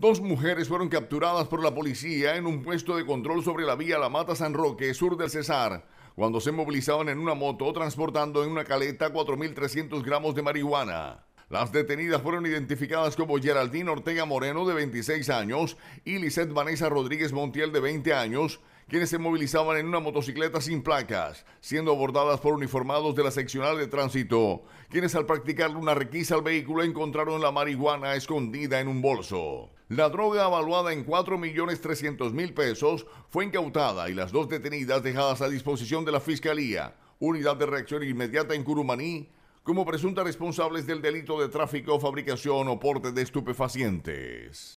Dos mujeres fueron capturadas por la policía en un puesto de control sobre la vía La Mata San Roque, sur del Cesar, cuando se movilizaban en una moto transportando en una caleta 4.300 gramos de marihuana. Las detenidas fueron identificadas como Geraldine Ortega Moreno, de 26 años, y Lisette Vanessa Rodríguez Montiel, de 20 años, quienes se movilizaban en una motocicleta sin placas, siendo abordadas por uniformados de la seccional de tránsito, quienes al practicar una requisa al vehículo encontraron la marihuana escondida en un bolso. La droga, evaluada en 4.300.000 pesos, fue incautada y las dos detenidas dejadas a disposición de la Fiscalía, Unidad de Reacción Inmediata en Curumaní, como presuntas responsables del delito de tráfico, fabricación o porte de estupefacientes.